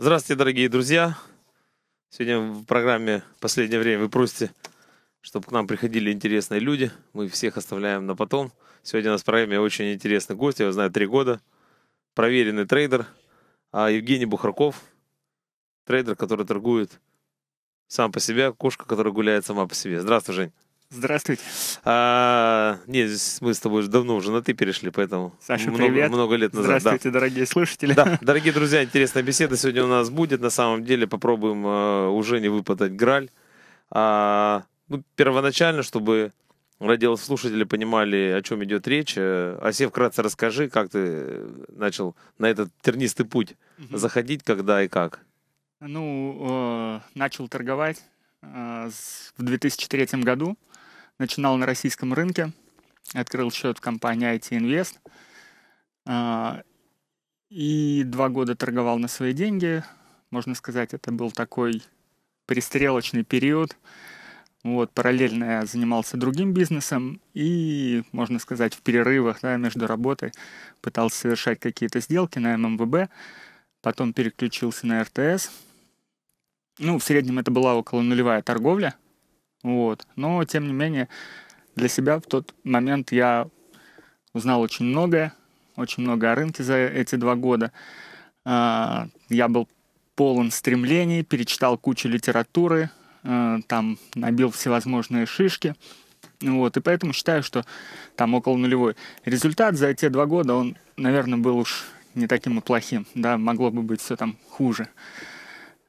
Здравствуйте, дорогие друзья. Сегодня в программе «Последнее время» вы просите, чтобы к нам приходили интересные люди. Мы всех оставляем на потом. Сегодня у нас в программе очень интересный гость. Я его знаю три года. Проверенный трейдер а, Евгений Бухарков. Трейдер, который торгует сам по себе, кошка, которая гуляет сама по себе. Здравствуй, Жень. Здравствуйте. А, нет, мы с тобой уже давно уже на ты перешли, поэтому Саша, много, привет. много лет назад. Здравствуйте, да. дорогие слушатели. Да, дорогие друзья, интересная беседа сегодня у нас будет. На самом деле попробуем а, уже не выпадать граль. А, ну, первоначально, чтобы радиослушатели понимали, о чем идет речь. Э, Асе, вкратце расскажи, как ты э, начал на этот тернистый путь угу. заходить, когда и как. Ну, э, начал торговать э, в 2003 году начинал на российском рынке, открыл счет в компании IT Invest а, и два года торговал на свои деньги. Можно сказать, это был такой пристрелочный период. Вот, параллельно я занимался другим бизнесом и, можно сказать, в перерывах да, между работой пытался совершать какие-то сделки на ММВБ, потом переключился на РТС. Ну, в среднем это была около нулевая торговля – вот. Но, тем не менее, для себя в тот момент я узнал очень многое, очень много о рынке за эти два года. А, я был полон стремлений, перечитал кучу литературы, а, там набил всевозможные шишки. Вот, и поэтому считаю, что там около нулевой. Результат за эти два года, он, наверное, был уж не таким и плохим. Да, могло бы быть все там хуже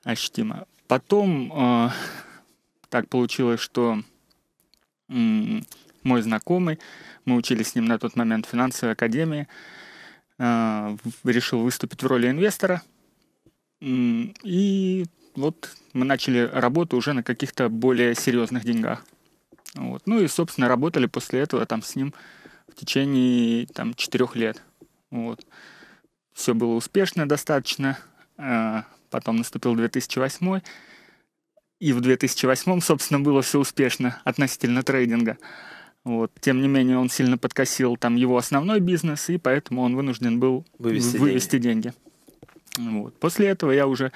ощутимо. Потом а, так получилось, что мой знакомый, мы учились с ним на тот момент в финансовой академии, а, решил выступить в роли инвестора. И вот мы начали работу уже на каких-то более серьезных деньгах. Вот. Ну и, собственно, работали после этого там с ним в течение там, четырех лет. Вот. Все было успешно достаточно. А, потом наступил 2008 и в 2008, собственно, было все успешно относительно трейдинга. Вот. Тем не менее, он сильно подкосил там его основной бизнес, и поэтому он вынужден был вывести, вывести деньги. деньги. Вот. После этого я уже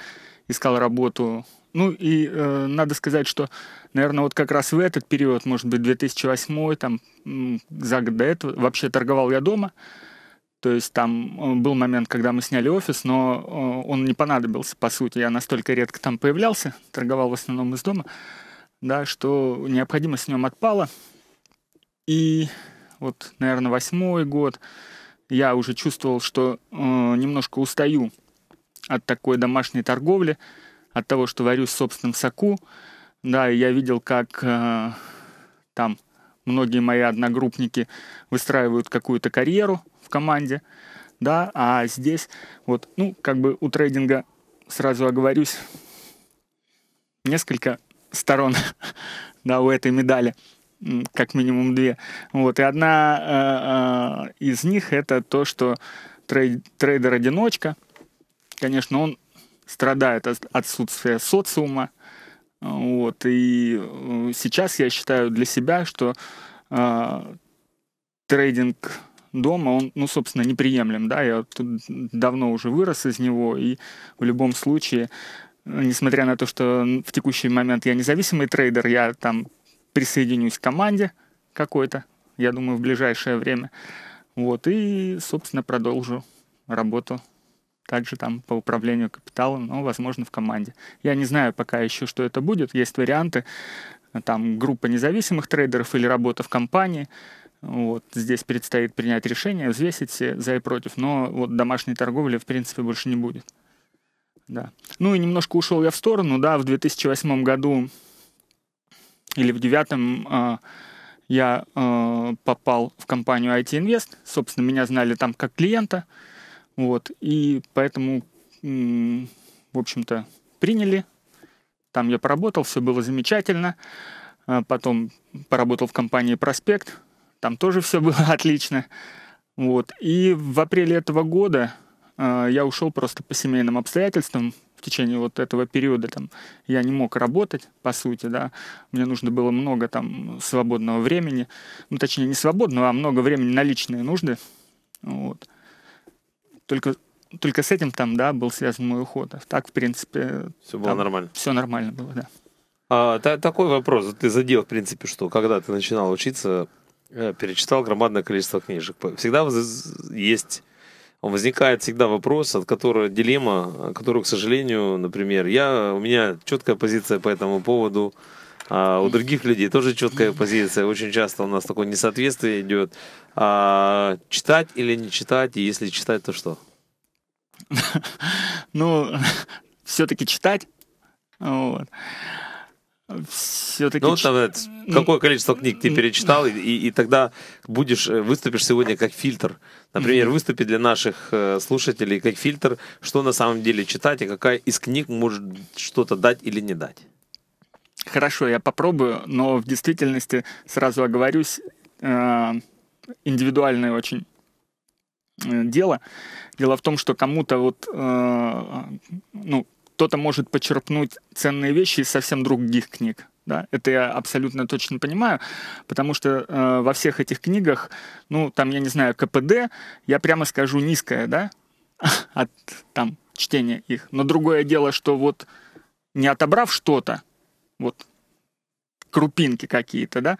искал работу. Ну и э, надо сказать, что, наверное, вот как раз в этот период, может быть, 2008, там, за год до этого, вообще торговал я дома. То есть там э, был момент, когда мы сняли офис, но э, он не понадобился, по сути. Я настолько редко там появлялся, торговал в основном из дома, да, что необходимость в нем отпала. И вот, наверное, восьмой год я уже чувствовал, что э, немножко устаю от такой домашней торговли, от того, что варю в собственном соку. Да, и я видел, как э, там многие мои одногруппники выстраивают какую-то карьеру в команде, да, а здесь вот, ну, как бы у трейдинга, сразу оговорюсь, несколько сторон, да, у этой медали, как минимум две. Вот, и одна э, э, из них это то, что трей, трейдер-одиночка, конечно, он страдает от отсутствия социума, вот, и э, сейчас я считаю для себя, что э, трейдинг дома, он, ну, собственно, неприемлем, да, я тут давно уже вырос из него, и в любом случае, несмотря на то, что в текущий момент я независимый трейдер, я там присоединюсь к команде какой-то, я думаю, в ближайшее время, вот, и, собственно, продолжу работу также там по управлению капиталом, но, возможно, в команде. Я не знаю пока еще, что это будет. Есть варианты, там группа независимых трейдеров или работа в компании. Вот здесь предстоит принять решение, взвесить все за и против, но вот домашней торговли в принципе больше не будет. Да. Ну и немножко ушел я в сторону, да, в 2008 году или в 2009 э, а, я э, попал в компанию IT Invest, собственно, меня знали там как клиента, вот, и поэтому, в общем-то, приняли. Там я поработал, все было замечательно. А потом поработал в компании «Проспект», там тоже все было отлично. Вот. И в апреле этого года а, я ушел просто по семейным обстоятельствам. В течение вот этого периода там я не мог работать, по сути, да. Мне нужно было много там свободного времени. Ну, точнее, не свободного, а много времени на личные нужды. Вот. Только только с этим там, да, был связан мой уход. А так, в принципе... Все было нормально. Все нормально было, да. А, та, такой вопрос. Ты задел, в принципе, что когда ты начинал учиться, э, перечитал громадное количество книжек. Всегда есть... Возникает всегда вопрос, от которого дилемма, э, которую, к сожалению, например, я, у меня четкая позиция по этому поводу – а у других людей тоже четкая позиция. Очень часто у нас такое несоответствие идет. А, читать или не читать, и если читать, то что? Ну, все-таки читать. Вот. Все-таки... Ну, там, какое количество книг ты перечитал, и, и, и тогда будешь, э, выступишь сегодня как фильтр. Например, выступи для наших э, слушателей как фильтр, что на самом деле читать, и какая из книг может что-то дать или не дать. Хорошо, я попробую, но в действительности, сразу оговорюсь, э, индивидуальное очень э, дело. Дело в том, что кому-то вот, э, ну, кто-то может почерпнуть ценные вещи из совсем других книг. Да, это я абсолютно точно понимаю, потому что э, во всех этих книгах, ну, там, я не знаю, КПД, я прямо скажу низкое, да, от там чтения их. Но другое дело, что вот не отобрав что-то, вот крупинки какие-то, да,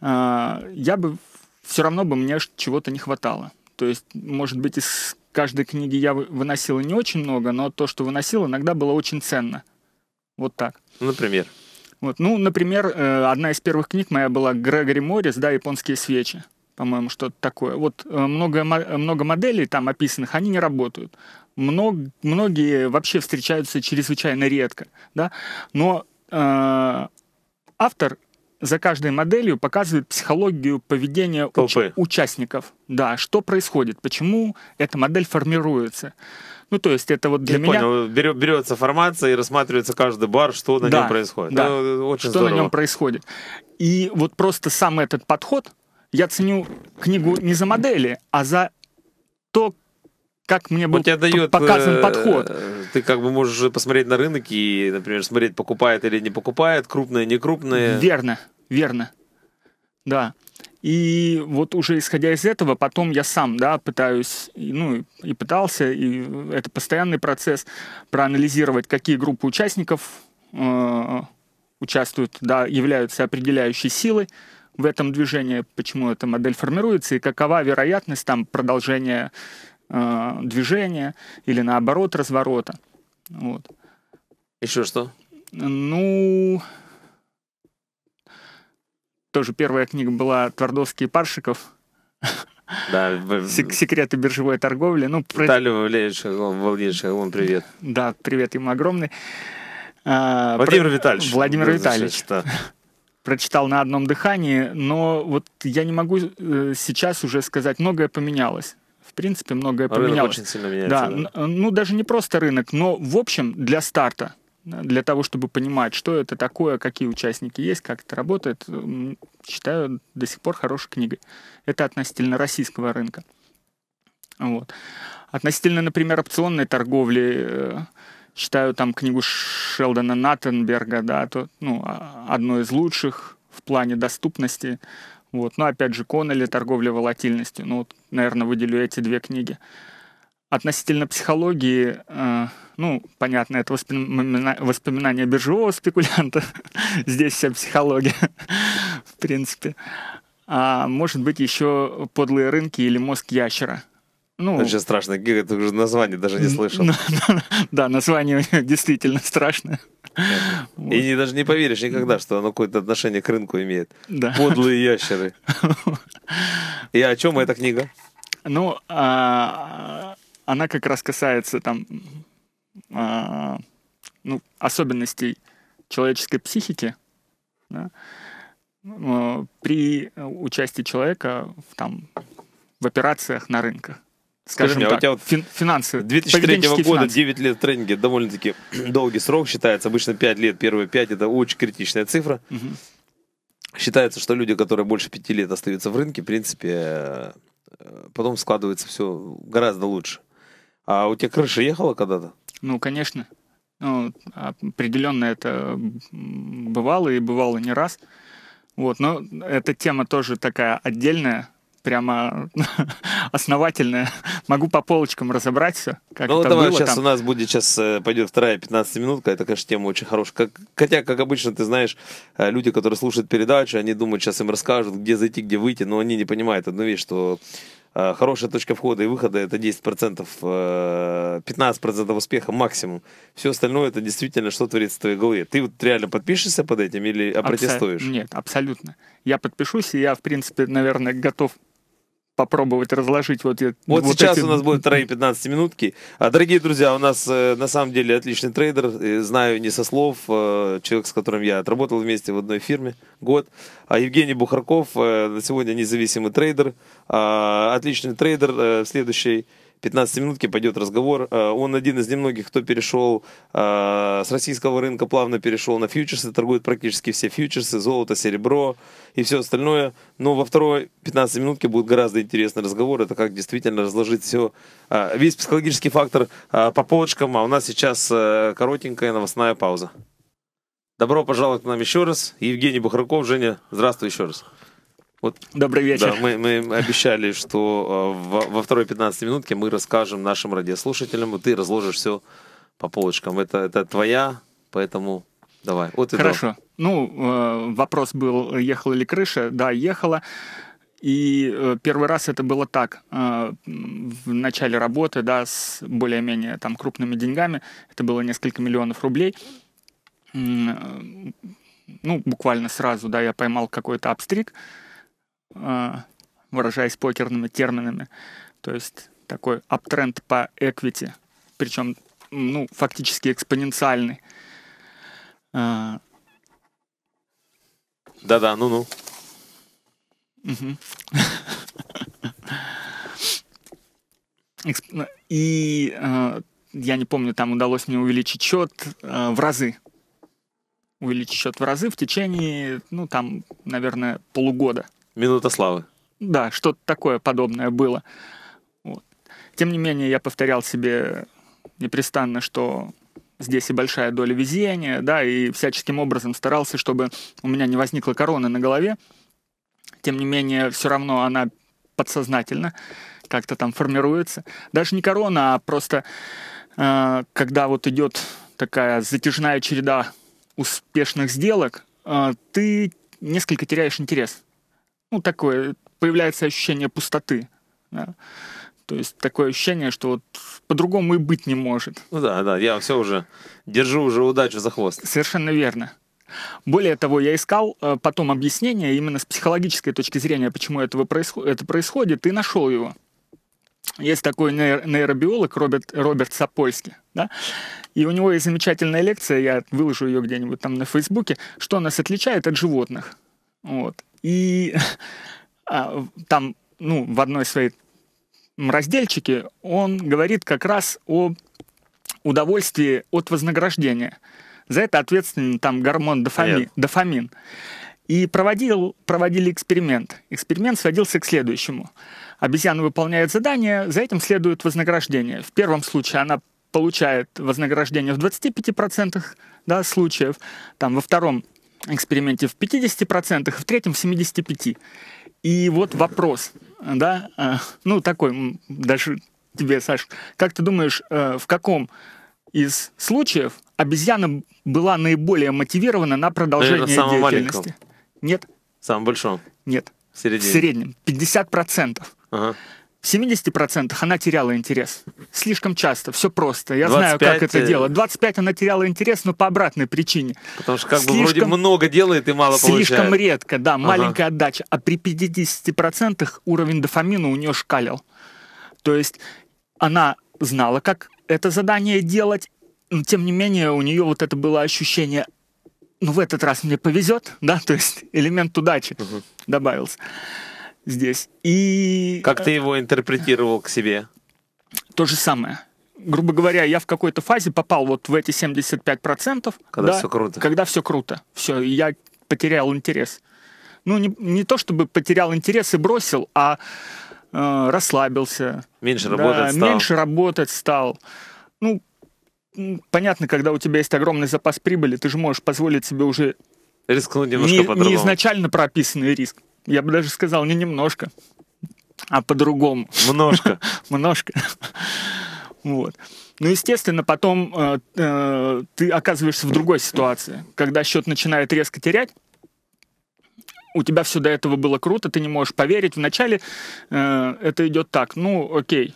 а, я бы все равно бы мне чего-то не хватало. То есть, может быть, из каждой книги я выносила не очень много, но то, что выносил, иногда было очень ценно. Вот так. Ну, например? Вот. Ну, например, э, одна из первых книг моя была Грегори Моррис, да, «Японские свечи», по-моему, что-то такое. Вот э, много, э, много моделей там описанных, они не работают. Мног, многие вообще встречаются чрезвычайно редко, да, но Э, автор за каждой моделью показывает психологию поведения уч- участников. Да, что происходит, почему эта модель формируется. Ну, то есть это вот для Я меня... Понял, берется формация и рассматривается каждый бар, что на да, нем происходит. Да, ну, очень что здорово. на нем происходит. И вот просто сам этот подход, я ценю книгу не за модели, а за то, как мне был ну, тебя дает, показан э, подход. Ты как бы можешь посмотреть на рынок и, например, смотреть, покупает или не покупает, крупное, не крупное. Верно, верно. Да. И вот уже исходя из этого, потом я сам, да, пытаюсь, ну, и пытался, и это постоянный процесс, проанализировать, какие группы участников э, участвуют, да, являются определяющей силой в этом движении, почему эта модель формируется, и какова вероятность там продолжения э, движения или наоборот разворота. Вот. Еще что? Ну, тоже первая книга была Твардовский и Паршиков. Да, секреты биржевой торговли. Ну, про... Виталий Валерьевич привет. Да, привет ему огромный. А, Владимир про... Витальевич. Владимир ну, Витальевич. что Прочитал на одном дыхании, но вот я не могу э, сейчас уже сказать, многое поменялось в принципе, многое рынок поменялось. очень сильно меняется. Да, да. Ну, даже не просто рынок, но, в общем, для старта, э, для того, чтобы понимать, что это такое, какие участники есть, как это работает, считаю до сих пор хорошей книгой. Это относительно российского рынка. Вот. Относительно, например, опционной торговли, э, считаю там книгу Шелдона Наттенберга, да, то, ну, а, одно из лучших в плане доступности вот. ну, опять же, Коннелли «Торговля волатильностью». Ну, вот, наверное, выделю эти две книги. Относительно психологии, э, ну, понятно, это воспомина... воспоминания биржевого спекулянта. Здесь вся психология, в принципе. А может быть, еще «Подлые рынки» или «Мозг ящера». Ну, Очень страшно. Гига, ты уже название даже не слышал. Да, название действительно страшное. И не, даже не поверишь никогда, что оно какое-то отношение к рынку имеет. Подлые ящеры. И о чем эта книга? Ну, а, она как раз касается там а, ну, особенностей человеческой психики. При участии человека в, там, в операциях на рынках. Скажем Скажи мне, так, у тебя вот фин- финансы. 2003 года финансы. 9 лет тренинга довольно-таки долгий срок считается. Обычно 5 лет, первые 5 это очень критичная цифра. Угу. Считается, что люди, которые больше 5 лет остаются в рынке, в принципе, э, потом складывается все гораздо лучше. А у тебя крыша ехала когда-то? Ну, конечно. Ну, определенно это бывало и бывало не раз. Вот, но эта тема тоже такая отдельная прямо основательная. Могу по полочкам разобрать все. Как ну, это давай было сейчас там. у нас будет, сейчас э, пойдет вторая 15 минутка. Это, конечно, тема очень хорошая. Как, хотя, как обычно, ты знаешь, э, люди, которые слушают передачу, они думают, сейчас им расскажут, где зайти, где выйти, но они не понимают одну вещь, что э, хорошая точка входа и выхода это 10%, 15% успеха максимум. Все остальное это действительно что творится в твоей голове. Ты вот реально подпишешься под этим или опротестуешь? Абсо... Нет, абсолютно. Я подпишусь, и я, в принципе, наверное, готов попробовать разложить вот это. Вот, вот сейчас эти... у нас будет трейд 15 минутки. А, дорогие друзья, у нас э, на самом деле отличный трейдер. Э, знаю не со слов, э, человек, с которым я отработал вместе в одной фирме год. А Евгений Бухарков, э, на сегодня независимый трейдер. Э, отличный трейдер. Э, следующий 15 минутки пойдет разговор. Э, он один из немногих, кто перешел э, с российского рынка, плавно перешел на фьючерсы, торгует практически все фьючерсы, золото, серебро и все остальное. Но во второй 15 минутке будет гораздо интересный разговор. Это как действительно разложить все, э, весь психологический фактор по полочкам. А у нас сейчас коротенькая новостная пауза. Добро пожаловать к нам еще раз. Евгений Бухраков, Женя, здравствуй еще раз. Вот, Добрый вечер. Да, мы, мы обещали, что э, во, во второй 15 минутке мы расскажем нашим радиослушателям, и ты разложишь все по полочкам. Это, это твоя, поэтому давай. Вот и Хорошо. До. Ну, э, вопрос был, ехала ли крыша? Да, ехала. И э, первый раз это было так. В начале работы, да, с более-менее там крупными деньгами, это было несколько миллионов рублей ну, буквально сразу, да, я поймал какой-то обстрик, а, выражаясь покерными терминами. То есть такой аптренд по эквити, причем ну, фактически экспоненциальный. А. Да-да, ну-ну. Ну, и а, я не помню, там удалось мне увеличить счет в разы. Увеличить счет в разы в течение, ну, там, наверное, полугода. Минута славы. Да, что-то такое подобное было. Вот. Тем не менее, я повторял себе непрестанно, что здесь и большая доля везения, да, и всяческим образом старался, чтобы у меня не возникла корона на голове. Тем не менее, все равно она подсознательно как-то там формируется. Даже не корона, а просто э, когда вот идет такая затяжная череда успешных сделок, э, ты несколько теряешь интерес ну, такое, появляется ощущение пустоты. Да. То есть такое ощущение, что вот по-другому и быть не может. Ну да, да, я все уже держу уже удачу за хвост. Совершенно верно. Более того, я искал э, потом объяснение именно с психологической точки зрения, почему этого происход- это происходит, и нашел его. Есть такой нейро- нейробиолог Роберт, Роберт Сапольский, да? и у него есть замечательная лекция, я выложу ее где-нибудь там на Фейсбуке, что нас отличает от животных. Вот. И а, там, ну, в одной своей разделчике он говорит как раз о удовольствии от вознаграждения. За это ответственен там гормон дофамин. дофамин. И проводил, проводили эксперимент. Эксперимент сводился к следующему. Обезьяна выполняет задание, за этим следует вознаграждение. В первом случае она получает вознаграждение в 25% да, случаев, там, во втором эксперименте в 50%, в третьем в 75%. И вот вопрос, да, э, ну такой, даже тебе, Саш, как ты думаешь, э, в каком из случаев обезьяна была наиболее мотивирована на продолжение Наверное, самом деятельности? Маленьком. Нет. Самом большом? Нет. В, в среднем. 50%. Ага. В 70% она теряла интерес. Слишком часто, все просто. Я 25... знаю, как это э, делать. 25 она теряла интерес, но по обратной причине. Потому что как слишком... бы вроде много делает и мало слишком получает. Слишком редко, да, маленькая ага. отдача. А при 50% уровень дофамина у нее шкалил. То есть она знала, как это задание делать, но тем не менее у нее вот это было ощущение, ну в этот раз мне повезет, да, то есть элемент удачи угу. добавился здесь. И... Как ты э, его интерпретировал к себе? То же самое. Грубо говоря, я в какой-то фазе попал вот в эти 75%. Когда да, все круто. Когда все круто. Все, я потерял интерес. Ну, не, не то чтобы потерял интерес и бросил, а э, расслабился. Меньше да, работать стал. Меньше работать стал. Ну, понятно, когда у тебя есть огромный запас прибыли, ты же можешь позволить себе уже Рискнуть немножко не, по-другому. Не изначально прописанный риск. Я бы даже сказал не немножко, а по-другому. Множко. Множко. Вот. Ну, естественно, потом э, э, ты оказываешься в другой ситуации. Когда счет начинает резко терять, у тебя все до этого было круто, ты не можешь поверить. Вначале э, это идет так. Ну, окей,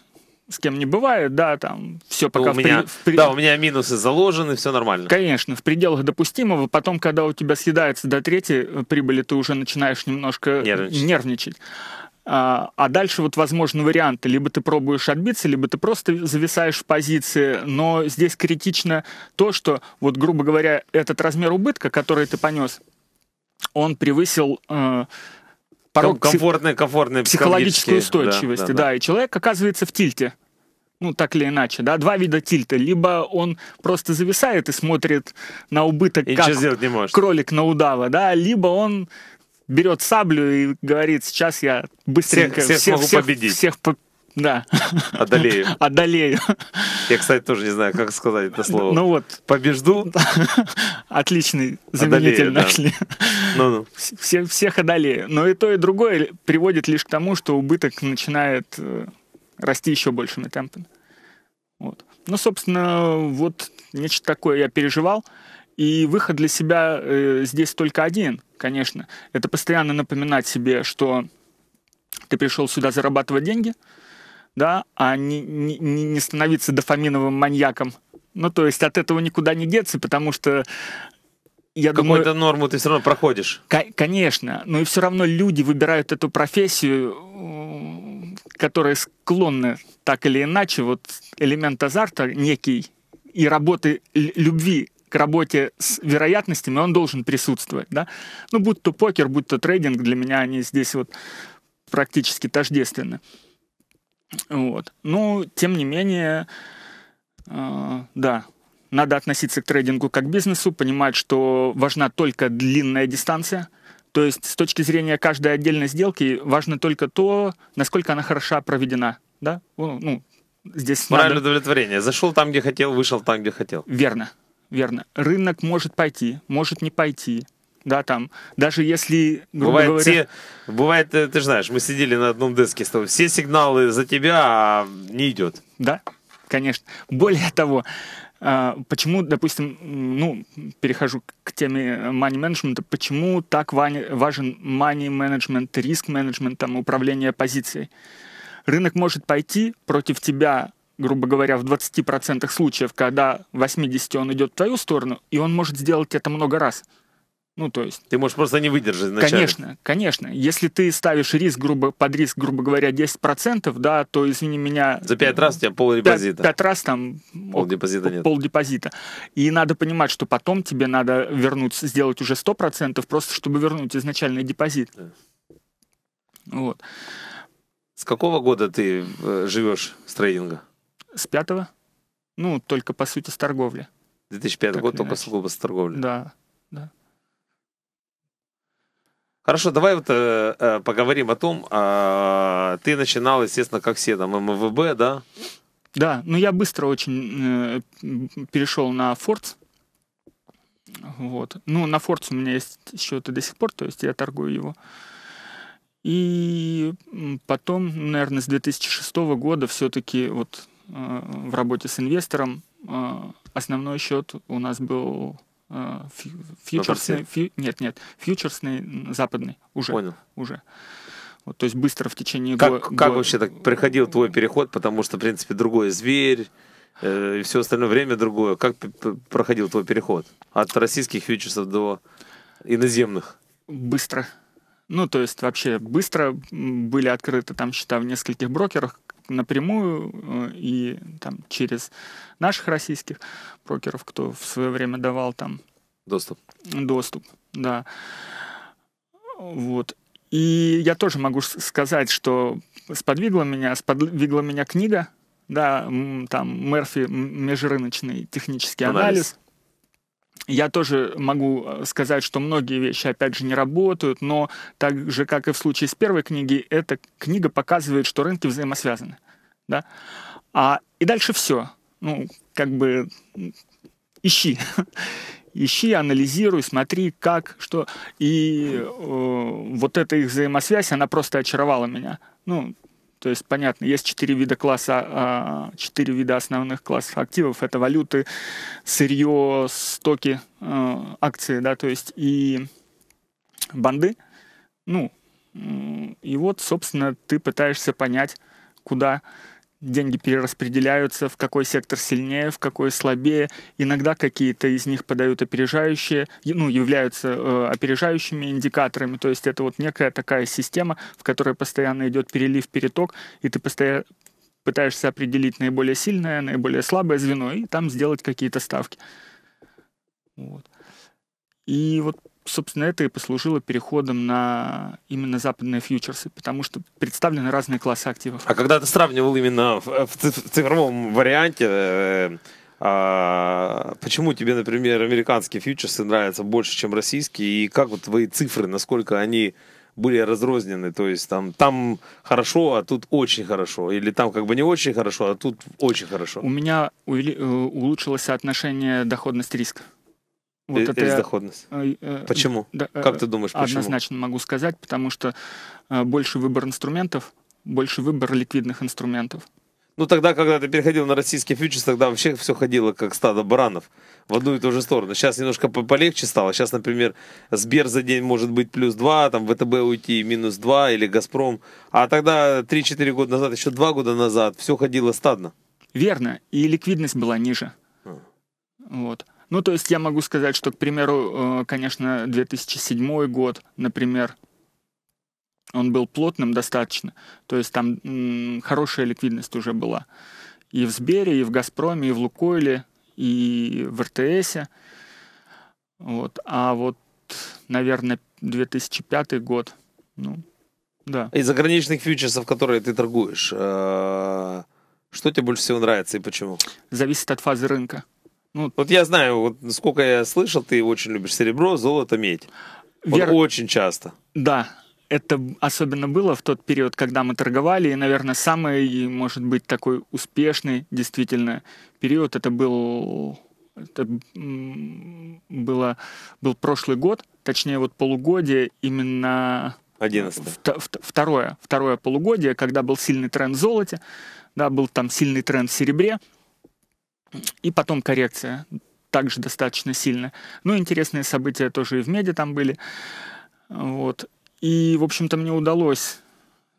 с кем не бывает, да, там все ну, пока... У меня, в при... Да, у меня минусы заложены, все нормально. Конечно, в пределах допустимого. Потом, когда у тебя съедается до трети э, прибыли, ты уже начинаешь немножко нервничать. нервничать. А, а дальше вот возможны варианты. Либо ты пробуешь отбиться, либо ты просто зависаешь в позиции. Но здесь критично то, что, вот, грубо говоря, этот размер убытка, который ты понес, он превысил... Э, порог комфортной, комфортной психологической устойчивости. Да, да, да. да, и человек оказывается в тильте. Ну, так или иначе, да, два вида тильта. Либо он просто зависает и смотрит на убыток, и как не может. кролик на удава, да, либо он берет саблю и говорит, сейчас я быстренько всех, всех, всех, всех победить. всех да. Одолею. Одолею. Я, кстати, тоже не знаю, как сказать это слово. Ну вот. Побежду. Отличный заменитель одолею, нашли. Да. Ну, ну. Все, всех одолею. Но и то, и другое приводит лишь к тому, что убыток начинает э, расти еще большими темпами. Вот. Ну, собственно, вот нечто такое я переживал. И выход для себя э, здесь только один, конечно. Это постоянно напоминать себе, что ты пришел сюда зарабатывать деньги – да, а не, не, не становиться дофаминовым маньяком. Ну, то есть от этого никуда не деться, потому что я Какую-то думаю, норму ты все равно проходишь. конечно, но и все равно люди выбирают эту профессию, которая склонна так или иначе, вот элемент азарта некий и работы любви к работе с вероятностями, он должен присутствовать, да. Ну, будь то покер, будь то трейдинг, для меня они здесь вот практически тождественны. Вот. Ну, тем не менее, э, да, надо относиться к трейдингу как к бизнесу, понимать, что важна только длинная дистанция. То есть с точки зрения каждой отдельной сделки важно только то, насколько она хороша проведена. Да? Ну, здесь Моральное надо... удовлетворение. Зашел там, где хотел, вышел там, где хотел. Верно, верно. Рынок может пойти, может не пойти да, там, даже если, грубо бывает говоря... Те, бывает, ты, э, ты знаешь, мы сидели на одном деске с тобой, все сигналы за тебя, а не идет. Да, конечно. Более того, а, почему, допустим, ну, перехожу к теме э, money management, почему так важен money management, риск менеджмент, там, управление позицией? Рынок может пойти против тебя грубо говоря, в 20% случаев, когда в 80 он идет в твою сторону, и он может сделать это много раз. Ну, то есть... Ты можешь просто не выдержать изначально. Конечно, конечно. Если ты ставишь риск, грубо, под риск, грубо говоря, 10%, да, то, извини меня... За 5 раз у тебя пол депозита. 5, 5 раз там... Пол ок, депозита нет. Пол депозита. И надо понимать, что потом тебе надо вернуть, сделать уже 100%, просто чтобы вернуть изначальный депозит. Да. Вот. С какого года ты э, живешь с трейдинга? С пятого. Ну, только, по сути, с торговли. 2005 так год только с с торговли. Да, да. Хорошо, давай вот э, э поговорим о том, э, ты начинал, естественно, как все, там, МВБ, да? Да, но ну, я быстро очень э, перешел на Фордс. Вот. Ну, на Фордс у меня есть счеты до сих пор, то есть я торгую его. И потом, ну, наверное, с 2006 года все-таки вот э, в работе с инвестором э, основной счет у нас был Э, фьючерсный, фью, нет, нет, фьючерсный западный уже. Понял. Уже. Вот, то есть быстро в течение как, года. Как вообще так приходил твой переход, потому что, в принципе, другой зверь, э, и все остальное время другое. Как проходил твой переход от российских фьючерсов до иноземных? Быстро. Ну, то есть вообще быстро были открыты там счета в нескольких брокерах, напрямую э, и там, через наших российских брокеров, кто в свое время давал там доступ. Доступ, да. Вот. И я тоже могу сказать, что сподвигла меня, сподвигла меня книга, да, там Мерфи межрыночный технический анализ. анализ я тоже могу э, сказать, что многие вещи, опять же, не работают, но так же, как и в случае с первой книги, эта книга показывает, что рынки взаимосвязаны. Да? А, и дальше все. Ну, как бы ищи. Ищи, анализируй, смотри, как, что. И э, вот эта их взаимосвязь, она просто очаровала меня. Ну, то есть, понятно, есть четыре вида класса, а, четыре вида основных классов активов. Это валюты, сырье, стоки, а, акции, да, то есть и банды. Ну, и вот, собственно, ты пытаешься понять, куда деньги перераспределяются, в какой сектор сильнее, в какой слабее. Иногда какие-то из них подают опережающие, ну, являются э, опережающими индикаторами. То есть это вот некая такая система, в которой постоянно идет перелив, переток, и ты постоянно пытаешься определить наиболее сильное, наиболее слабое звено и там сделать какие-то ставки. Вот. И вот собственно, это и послужило переходом на именно западные фьючерсы, потому что представлены разные классы активов. А когда ты сравнивал именно в, в цифровом варианте, э, а, почему тебе, например, американские фьючерсы нравятся больше, чем российские, и как вот твои цифры, насколько они были разрознены, то есть там, там хорошо, а тут очень хорошо, или там как бы не очень хорошо, а тут очень хорошо. У меня э, улучшилось соотношение доходность риска. Вот и, это бездоходность. Э, э, почему? Да, э, как ты думаешь, почему? Однозначно могу сказать, потому что больше выбор инструментов, больше выбор ликвидных инструментов. Ну, тогда, когда ты переходил на российский фьючерс, тогда вообще все ходило как стадо баранов в одну и ту же сторону. Сейчас немножко полегче стало. Сейчас, например, Сбер за день может быть плюс 2, там ВТБ уйти минус 2 или Газпром. А тогда 3-4 года назад, еще 2 года назад все ходило стадно. Верно. И ликвидность была ниже. А. Вот. Ну, то есть я могу сказать, что, к примеру, э, конечно, 2007 год, например, он был плотным достаточно, то есть там хорошая ликвидность уже была. И в Сбере, и в Газпроме, и в Лукойле, и в РТСе. Вот. А вот, наверное, 2005 год, ну, да. Из заграничных фьючерсов, которые ты торгуешь, э, что тебе больше всего нравится и почему? Зависит от фазы рынка. Ну, вот я знаю, вот сколько я слышал, ты очень любишь серебро, золото, медь. Вот Очень часто. Да, это особенно было в тот период, когда мы торговали, и, наверное, самый, может быть, такой успешный действительно период, это был это было, был прошлый год, точнее вот полугодие именно 11. второе, второе полугодие, когда был сильный тренд в золоте, да, был там сильный тренд в серебре, и потом коррекция также достаточно сильно. Ну, интересные события тоже и в меди там были. Вот. И, в общем-то, мне удалось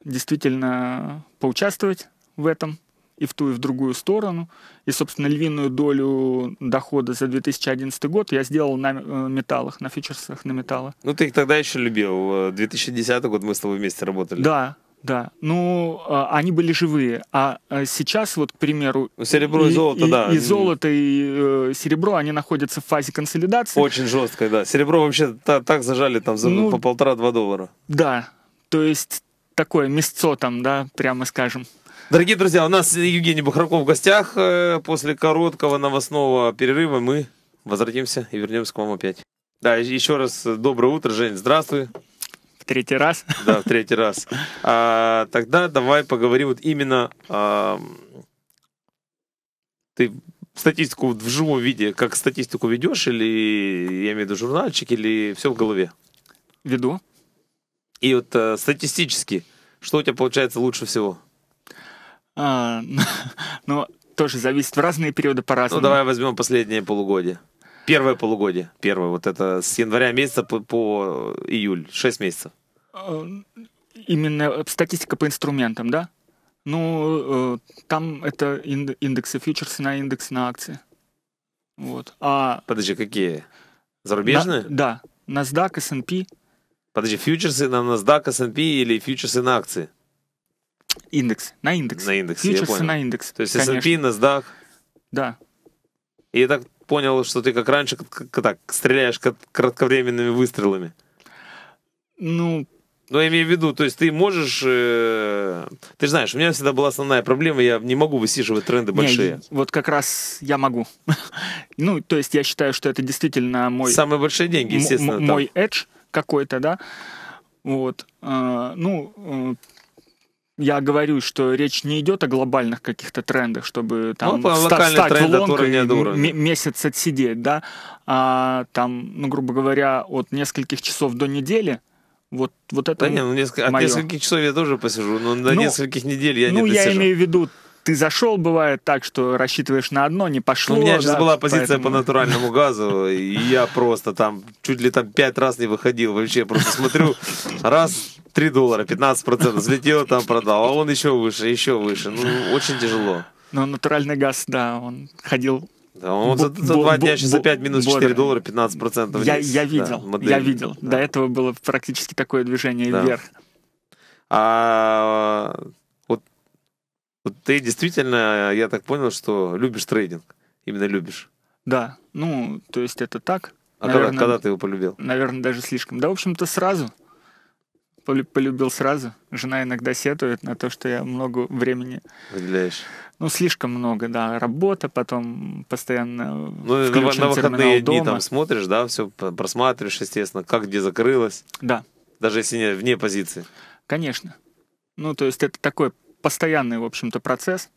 действительно поучаствовать в этом и в ту, и в другую сторону. И, собственно, львиную долю дохода за 2011 год я сделал на э, металлах, на фьючерсах на металлах. Ну, ты их тогда еще любил. 2010 э, год мы с тобой вместе работали. Да, да, ну а, они были живые, а, а сейчас вот, к примеру, ну, серебро и, и золото, и, да, и золото и э, серебро, они находятся в фазе консолидации. Очень жестко, да. Серебро вообще та, так зажали там за ну, по полтора-два доллара. Да, то есть такое мясцо там, да, прямо скажем. Дорогие друзья, у нас Евгений Бухарков в гостях. Э, после короткого новостного перерыва мы возвратимся и вернемся к вам опять. Да, еще раз доброе утро, Жень, здравствуй третий раз. Да, в третий раз. А, тогда давай поговорим вот именно... А, ты статистику в живом виде, как статистику ведешь, или, я имею в виду, журнальчик, или все в голове? Веду. И вот э, статистически, что у тебя получается лучше всего? А, ну, тоже зависит в разные периоды по-разному. Ну, давай возьмем последнее полугодие. Первое полугодие. Первое. Вот это с января месяца по, по июль. Шесть месяцев. Э, именно э, статистика по инструментам, да? Ну, э, там это индексы фьючерсы на индекс на акции. Вот. А... Подожди, какие? Зарубежные? На, да. NASDAQ, S&P. Подожди, фьючерсы на NASDAQ, S&P или фьючерсы на акции? Индекс. На индекс. На индекс, Фьючерсы на индекс, То есть конечно. S&P, NASDAQ? Да. И так понял, что ты как раньше так, стреляешь кратковременными выстрелами? Ну, ну, я имею в виду, то есть ты можешь... Э, ты знаешь, у меня всегда была основная проблема, я не могу высиживать тренды большие. Не, вот как раз я могу. ну, то есть я считаю, что это действительно мой... Самые большие деньги, естественно. Мой edge какой-то, да. Вот. Э, ну, э, я говорю, что речь не идет о глобальных каких-то трендах, чтобы там ну, ста- стать тренда, в лонг и м- месяц отсидеть, да, а там, ну, грубо говоря, от нескольких часов до недели, вот, вот это да не, ну, несколько, От нескольких часов я тоже посижу, но до ну, нескольких недель я ну, не Ну, я имею в виду ты зашел, бывает так, что рассчитываешь на одно, не пошло. У меня сейчас да, была типа, позиция поэтому... по натуральному газу, и я просто там чуть ли там пять раз не выходил. Вообще просто смотрю, раз 3 доллара, 15% взлетел, там продал, а он еще выше, еще выше. Ну, очень тяжело. Но ну, натуральный газ, да, он ходил да, он за, за два дня сейчас опять минус 4 доллара, 15 процентов. Я, я видел, да, я видел. Да. До этого было практически такое движение да. вверх. А ты действительно, я так понял, что любишь трейдинг. Именно любишь. Да, ну, то есть это так. А наверное, когда, когда ты его полюбил? Наверное, даже слишком. Да, в общем-то, сразу. Полюбил сразу. Жена иногда сетует на то, что я много времени... Выделяешь. Ну, слишком много, да. Работа, потом постоянно Ну, на, на выходные дома. дни там смотришь, да, все просматриваешь, естественно, как где закрылось. Да. Даже если не вне позиции. Конечно. Ну, то есть это такой постоянный, в общем-то, процесс.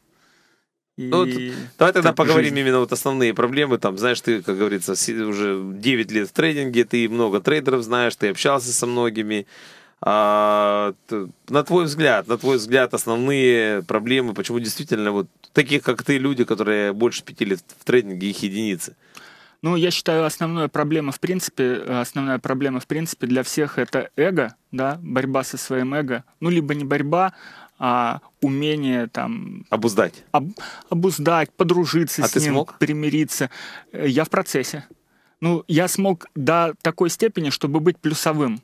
И... Ну, вот, давай тогда поговорим жизнь. именно вот основные проблемы. Там, знаешь, ты, как говорится, уже 9 лет в трейдинге, ты много трейдеров знаешь, ты общался со многими. А, на твой взгляд, на твой взгляд, основные проблемы, почему действительно вот таких, как ты, люди, которые больше пяти лет в трейдинге, их единицы? Ну, я считаю, основная проблема, в принципе, основная проблема, в принципе, для всех это эго, да, борьба со своим эго. Ну, либо не борьба, а, умение там... Обуздать. Об, обуздать, подружиться а с ты ним, смог? примириться. Я в процессе. Ну, я смог до такой степени, чтобы быть плюсовым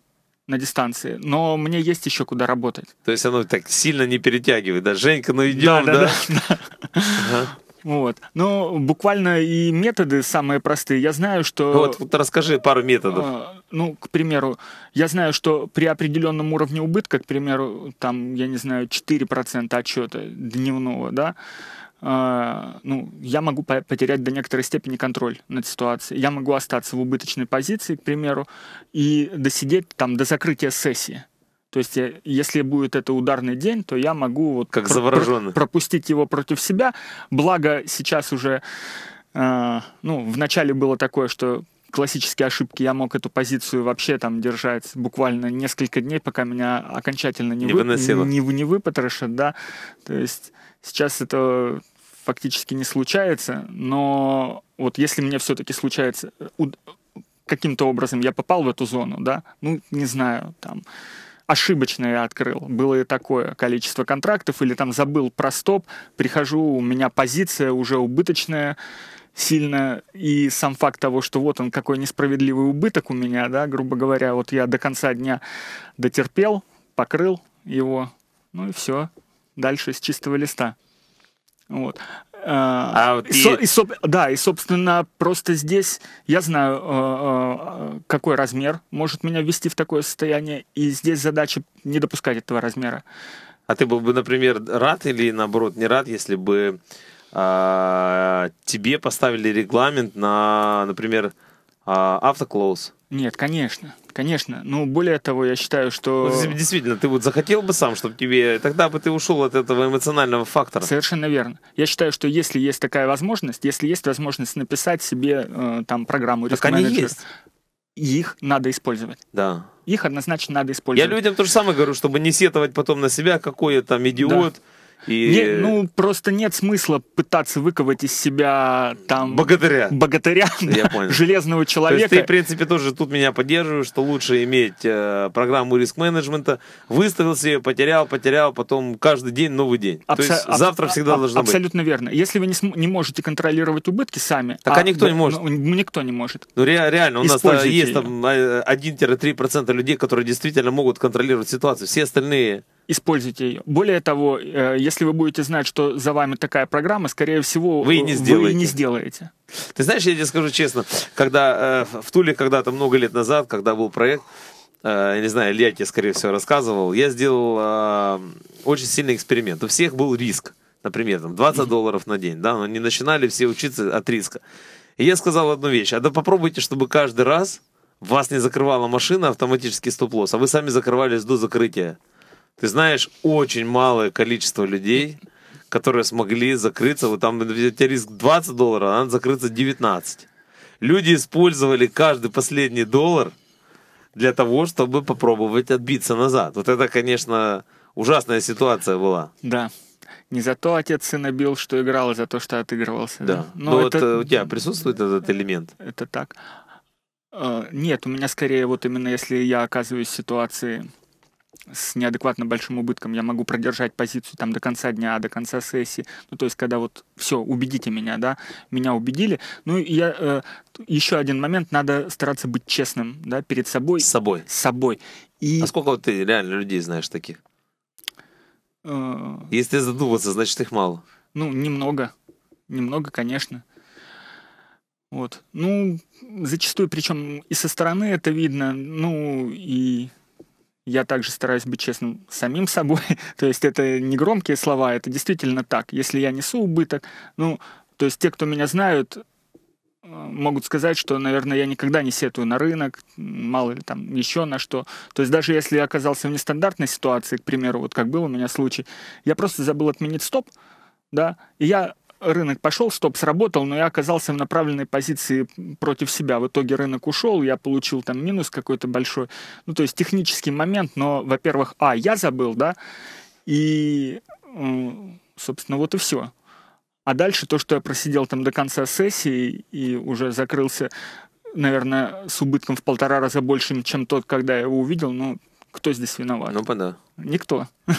на дистанции, но мне есть еще куда работать. То есть оно так сильно не перетягивает, да? Женька, ну идем, да? да, да. да. да. Ага. Вот. Но буквально и методы самые простые. Я знаю, что... Ну вот, вот расскажи пару методов. А, ну, к примеру, я знаю, что при определенном уровне убытка, к примеру, там, я не знаю, 4% отчета дневного, да, а, ну, я могу потерять до некоторой степени контроль над ситуацией. Я могу остаться в убыточной позиции, к примеру, и досидеть там до закрытия сессии. То есть, э, если будет это ударный день, то я могу вот как про- про- пропустить его против себя. Благо сейчас уже, э, ну, в начале было такое, что классические ошибки, я мог эту позицию вообще там держать буквально несколько дней, пока меня окончательно не, не, вы, выносило. не, не выпотрошат, да. То есть сейчас это фактически не случается, но вот если мне все-таки случается, э, каким-то образом я попал в эту зону, да, ну, не знаю, там, ошибочно я открыл. Было и такое количество контрактов, или там забыл про стоп, прихожу, у меня позиция уже убыточная, сильно, и сам факт того, что вот он какой несправедливый убыток у меня, да, грубо говоря, вот я до конца дня дотерпел, покрыл его, ну и все, дальше с чистого листа. Вот. А, а и, со, и, соб, да, и, собственно, просто здесь я знаю, э, э, какой размер может меня ввести в такое состояние, и здесь задача не допускать этого размера. А ты был бы, например, рад или, наоборот, не рад, если бы а, тебе поставили регламент на, например, а, автоклоуз? Нет, конечно конечно. Ну, более того, я считаю, что... Действительно, ты вот захотел бы сам, чтобы тебе... Тогда бы ты ушел от этого эмоционального фактора. Совершенно верно. Я считаю, что если есть такая возможность, если есть возможность написать себе э, там программу... Так они есть. Их надо использовать. Да. Их однозначно надо использовать. Я людям то же самое говорю, чтобы не сетовать потом на себя, какой я там идиот. Да и... Не, ну, просто нет смысла пытаться выковать из себя там... Богатыря. Богатыря, Я понял. железного человека. То есть ты, в принципе, тоже тут меня поддерживаешь, что лучше иметь э, программу риск-менеджмента. Выставил себе, потерял, потерял, потом каждый день новый день. Абсо... То есть аб- завтра всегда аб- должно абсолютно быть. Абсолютно верно. Если вы не, см- не можете контролировать убытки сами... Так а, а никто не ну, может. Ну, никто не может. Ну, ре- реально, у нас э, есть там 1-3% э, людей, которые действительно могут контролировать ситуацию. Все остальные... Используйте ее. Более того, э, если вы будете знать, что за вами такая программа, скорее всего, вы, не сделаете. вы не сделаете. Ты знаешь, я тебе скажу честно, когда э, в Туле когда-то много лет назад, когда был проект, э, я не знаю, Илья тебе, скорее всего, рассказывал, я сделал э, очень сильный эксперимент. У всех был риск, например, там 20 долларов на день, да, но не начинали все учиться от риска. И я сказал одну вещь, а да попробуйте, чтобы каждый раз вас не закрывала машина автоматически стоп-лосс, а вы сами закрывались до закрытия. Ты знаешь очень малое количество людей, которые смогли закрыться, вот там у тебя риск 20 долларов, а надо закрыться 19. Люди использовали каждый последний доллар для того, чтобы попробовать отбиться назад. Вот это, конечно, ужасная ситуация была. Да. Не за то отец сына бил, что играл, а за то, что отыгрывался. Да. да. Но, ну, Но это... вот э, у тебя присутствует этот элемент? Это так. Э, нет, у меня скорее вот именно если я оказываюсь в ситуации с неадекватно большим убытком я могу продержать позицию там до конца дня, до конца сессии. Ну, то есть, когда вот все, убедите меня, да, меня убедили. Ну, я э, еще один момент, надо стараться быть честным, да, перед собой. С собой. С собой. И... А сколько вот ты реально людей знаешь таких? Э... Если задуматься, значит, их мало. Ну, немного. Немного, конечно. Вот. Ну, зачастую, причем и со стороны это видно, ну, и я также стараюсь быть честным самим собой. то есть это не громкие слова, это действительно так. Если я несу убыток, ну, то есть те, кто меня знают, э, могут сказать, что, наверное, я никогда не сетую на рынок, мало ли там еще на что. То есть даже если я оказался в нестандартной ситуации, к примеру, вот как был у меня случай, я просто забыл отменить стоп, да, и я рынок пошел, стоп сработал, но я оказался в направленной позиции против себя. В итоге рынок ушел, я получил там минус какой-то большой. Ну, то есть технический момент, но, во-первых, а, я забыл, да, и, собственно, вот и все. А дальше то, что я просидел там до конца сессии и уже закрылся, наверное, с убытком в полтора раза большим, чем тот, когда я его увидел, ну, кто здесь виноват? Ну, да. Никто.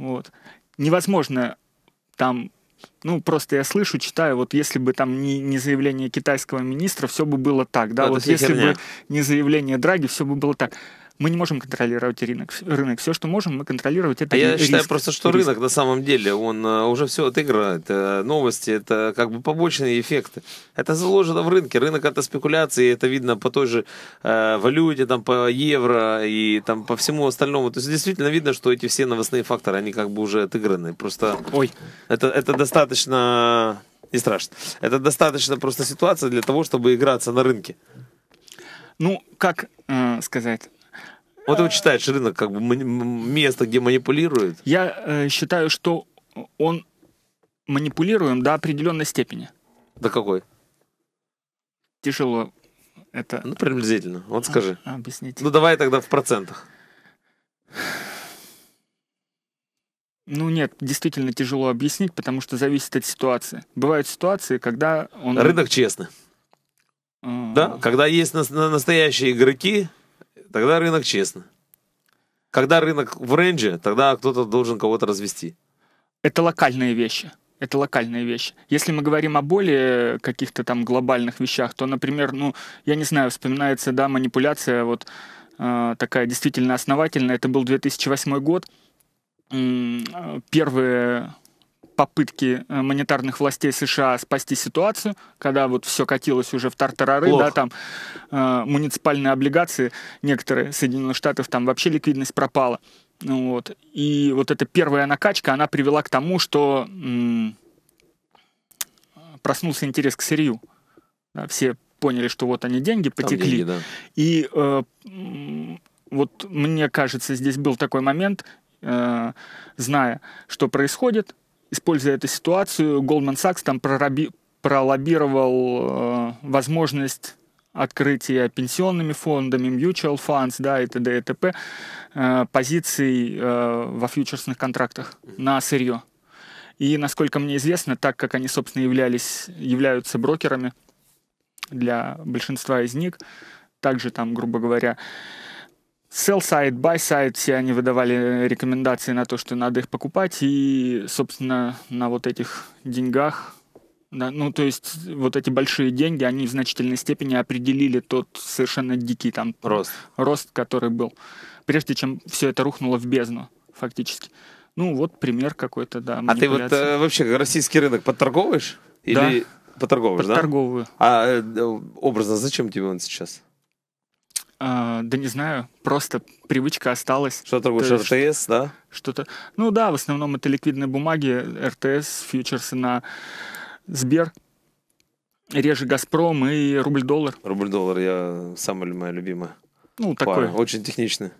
Вот. Невозможно там ну, просто я слышу, читаю, вот если бы там не, не заявление китайского министра, все бы было так, да, да ну, вот если херня. бы не заявление Драги, все бы было так. Мы не можем контролировать рынок. рынок. Все, что можем, мы контролировать это. А я считаю просто, что риск. рынок на самом деле, он э, уже все отыграет. Новости это как бы побочные эффекты. Это заложено в рынке. Рынок это спекуляции, это видно по той же э, валюте, там по евро и там по всему остальному. То есть действительно видно, что эти все новостные факторы, они как бы уже отыграны. Просто Ой. Это, это достаточно э, не страшно. Это достаточно просто ситуация для того, чтобы играться на рынке. Ну, как э, сказать, вот его читает рынок, как бы место, где манипулируют. Я э, считаю, что он манипулируем до определенной степени. До какой? Тяжело это... Ну, приблизительно. Вот а, скажи. А, объясните. Ну, давай тогда в процентах. Ну нет, действительно тяжело объяснить, потому что зависит от ситуации. Бывают ситуации, когда он... Рынок честный. А. Да, когда есть настоящие игроки, тогда рынок честно. Когда рынок в рейнже, тогда кто-то должен кого-то развести. Это локальные вещи. Это локальные вещи. Если мы говорим о более каких-то там глобальных вещах, то, например, ну, я не знаю, вспоминается, да, манипуляция вот э, такая действительно основательная. Это был 2008 год. Э, первые попытки э, монетарных властей США спасти ситуацию, когда вот все катилось уже в тартарары, Плохо. да, там э, муниципальные облигации некоторые Соединенных Штатов, там вообще ликвидность пропала. Ну вот. И вот эта первая накачка, она привела к тому, что м- проснулся интерес к сырью. Да, все поняли, что вот они деньги потекли. деньги, да. И э, вот мне кажется, здесь был такой момент, э, зная, что происходит, используя эту ситуацию, Goldman Sachs там прораби, пролоббировал э, возможность открытия пенсионными фондами, mutual funds, да, и т.д. и т.п. Э, позиций э, во фьючерсных контрактах на сырье. И, насколько мне известно, так как они, собственно, являлись, являются брокерами для большинства из них, также там, грубо говоря, Sell-side, buy-side, все они выдавали э, рекомендации на то, что надо их покупать, и, собственно, на вот этих деньгах, да, ну, то есть вот эти большие деньги, они в значительной степени определили тот совершенно дикий там рост, рост который был, прежде чем все это рухнуло в бездну, фактически. Ну, вот пример какой-то, да. А ты вот э, вообще российский рынок подторговываешь? Или... Да. Поторговываешь, да? Подторговываю. А э, э, образно зачем тебе он сейчас? А, да не знаю, просто привычка осталась. Что-то больше РТС, что, да? Что-то. Ну да, в основном это ликвидные бумаги, РТС, фьючерсы на Сбер, реже Газпром и рубль-доллар. Рубль-доллар я самая моя любимая. Ну, такой. Пара. Очень техничный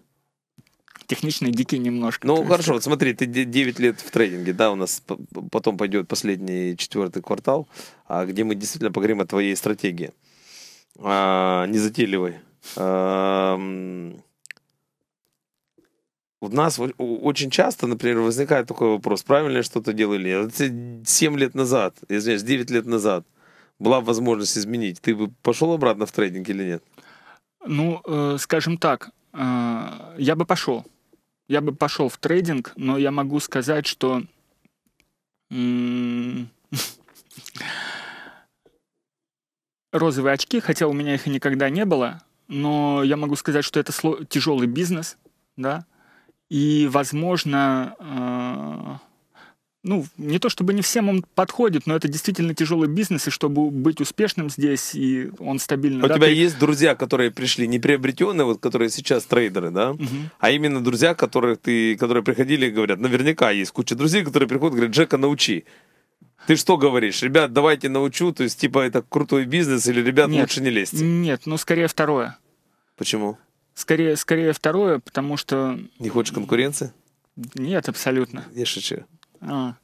Техничный, дикий немножко. Ну, хорошо, вот смотри, ты 9 лет в трейдинге, да, у нас потом пойдет последний четвертый квартал, а где мы действительно поговорим о твоей стратегии. А, не затейливай у эм, нас очень часто, например, возникает такой вопрос, правильно я что-то делаю или нет. 7 лет назад, извиняюсь, 9 лет назад была возможность изменить. Ты бы пошел обратно в трейдинг или нет? Ну, э, скажем так, э, я бы пошел. Я бы пошел в трейдинг, но я могу сказать, что розовые очки, хотя у меня их и никогда не было, но я могу сказать, что это тяжелый бизнес, да, и, возможно, э, ну, не то чтобы не всем он подходит, но это действительно тяжелый бизнес, и чтобы быть успешным здесь, и он стабильно... У да, тебя ты... есть друзья, которые пришли, не приобретенные, вот, которые сейчас трейдеры, да, угу. а именно друзья, которые, ты, которые приходили и говорят, наверняка есть куча друзей, которые приходят и говорят, Джека, научи. Ты что говоришь? Ребят, давайте научу, то есть, типа, это крутой бизнес или, ребят, нет, лучше не лезть? Нет, ну, скорее второе. Почему? Скорее, скорее второе, потому что... Не хочешь конкуренции? Нет, абсолютно. Я шучу. А.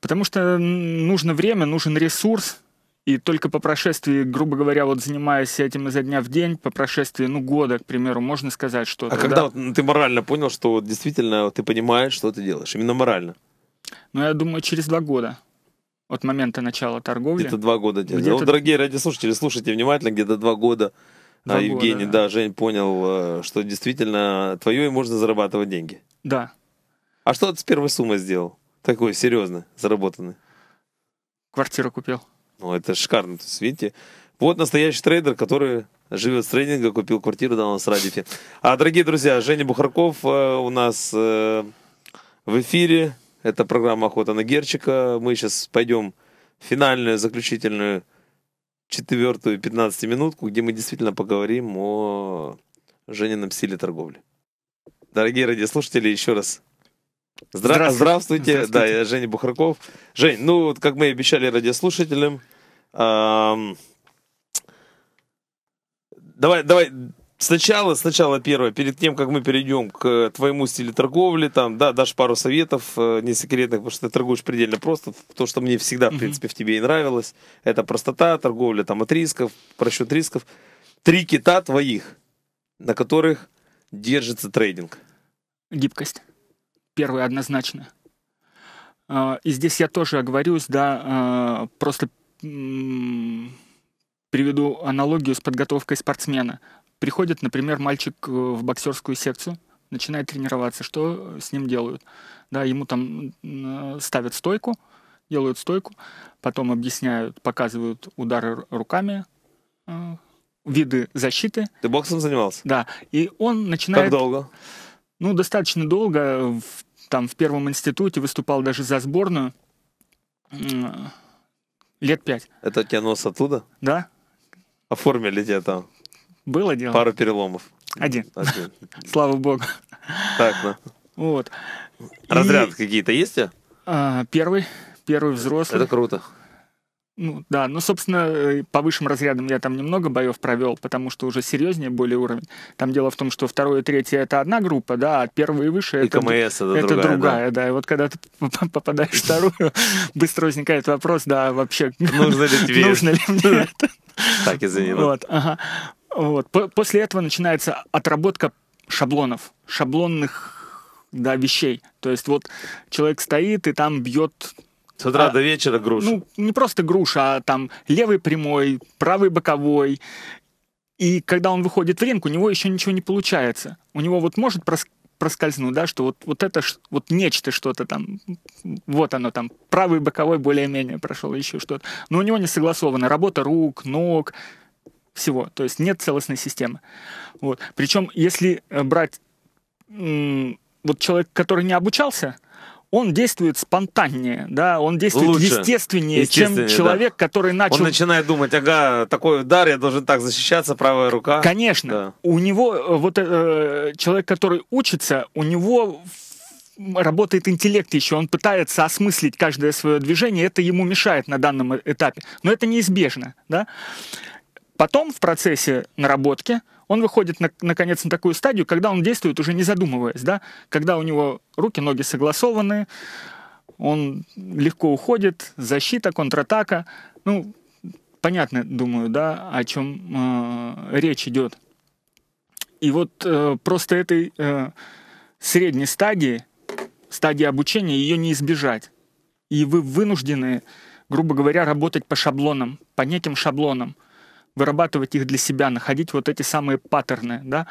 Потому что нужно время, нужен ресурс, и только по прошествии, грубо говоря, вот занимаясь этим изо дня в день, по прошествии, ну, года, к примеру, можно сказать, что... А когда вот ну, ты морально понял, что вот действительно ты понимаешь, что ты делаешь, именно морально? Ну, я думаю, через два года от момента начала торговли. Где-то два года. Где-то... Где-то... Ну, дорогие радиослушатели, слушайте внимательно, где-то два года. Два а, года, Евгений, да. да, Жень понял, э, что действительно твое и можно зарабатывать деньги. Да. А что ты с первой суммой сделал? Такой серьезно, заработанный. Квартиру купил. Ну, это шикарно. То есть, видите, вот настоящий трейдер, который живет с трейдинга, купил квартиру, дал нас радите. А, дорогие друзья, Женя Бухарков э, у нас э, в эфире. Это программа «Охота на Герчика». Мы сейчас пойдем в финальную, заключительную, четвертую 15-минутку, где мы действительно поговорим о Женином стиле торговли. Дорогие радиослушатели, еще раз Здра- здравствуйте. здравствуйте. Да, я Женя Бухарков. Жень, ну вот как мы и обещали радиослушателям, эм... давай, давай Сначала, сначала первое, перед тем, как мы перейдем к твоему стилю торговли, там, да, дашь пару советов, э, не секретных, потому что ты торгуешь предельно просто, то, что мне всегда, в принципе, в тебе и нравилось, это простота, торговля там от рисков, просчет рисков. Три кита твоих, на которых держится трейдинг. Гибкость. Первый однозначно. А, и здесь я тоже оговорюсь, да, а, просто приведу аналогию с подготовкой спортсмена. Приходит, например, мальчик э, в боксерскую секцию, начинает тренироваться. Что с ним делают? Да, ему там э, ставят стойку, делают стойку, потом объясняют, показывают удары руками, э, виды защиты. Ты боксом занимался? Да. И он начинает... Как долго? Ну, достаточно долго. В, там в первом институте выступал даже за сборную. Лет пять. Это тебя нос оттуда? Да. Оформили тебя а? там? Было дело? Пару переломов. Один. Один. Слава богу. Так, да. Ну. Вот. Разряд и... какие-то есть? А, первый. Первый взрослый. Это круто. Ну да, ну, собственно, э, по высшим разрядам я там немного боев провел, потому что уже серьезнее более уровень. Там дело в том, что второе и третье это одна группа, да, а первые и выше и это, КМС это, это другая. другая да. да, и вот когда ты попадаешь в вторую, быстро возникает вопрос, да, вообще, нужно ли тебе нужно ли мне это? Так, извини. Ну. Вот, ага. Вот. После этого начинается отработка шаблонов, шаблонных да, вещей. То есть вот человек стоит и там бьет с утра а, до вечера груша. Ну, не просто груша, а там левый прямой, правый боковой. И когда он выходит в ринг, у него еще ничего не получается. У него вот может проск проскользнуть, да, что вот, вот это, вот нечто что-то там, вот оно там, правый боковой более-менее прошел, еще что-то. Но у него не согласовано. Работа рук, ног, всего, то есть нет целостной системы. Вот. Причем, если э, брать вот человек, который не обучался, он действует спонтаннее, да, он действует Лучше, естественнее, естественнее, чем человек, да. который начал... Он начинает думать, ага, такой удар, я должен так защищаться, правая рука. Конечно. Да. У него, э, вот э, человек, который учится, у него работает интеллект еще, он пытается осмыслить каждое свое движение, это ему мешает на данном э, этапе. Но это неизбежно, да. Потом в процессе наработки он выходит на, наконец на такую стадию, когда он действует уже не задумываясь, да, когда у него руки, ноги согласованы, он легко уходит, защита, контратака, ну понятно, думаю, да, о чем э, речь идет. И вот э, просто этой э, средней стадии, стадии обучения, ее не избежать. И вы вынуждены, грубо говоря, работать по шаблонам, по неким шаблонам вырабатывать их для себя, находить вот эти самые паттерны, да,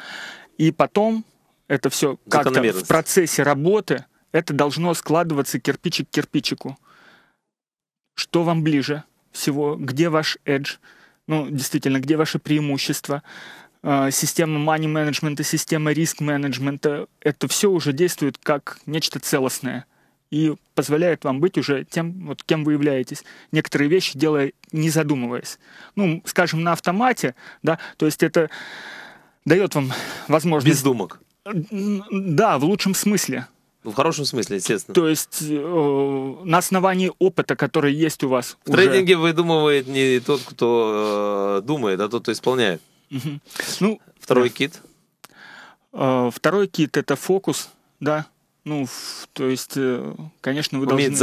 и потом это все как-то в процессе работы, это должно складываться кирпичик к кирпичику. Что вам ближе всего, где ваш edge, ну, действительно, где ваши преимущества, э, система money менеджмента, система риск менеджмента, это все уже действует как нечто целостное и позволяет вам быть уже тем, вот, кем вы являетесь. Некоторые вещи делая, не задумываясь. Ну, скажем, на автомате, да, то есть это дает вам возможность... Без думок. Да, в лучшем смысле. Ну, в хорошем смысле, естественно. То есть э, на основании опыта, который есть у вас. В уже... трейдинге выдумывает не тот, кто э, думает, а тот, кто исполняет. Угу. Ну, Второй да. кит. Э, второй кит это фокус, да. Ну, то есть, э, конечно, вы Умеет должны... Умеет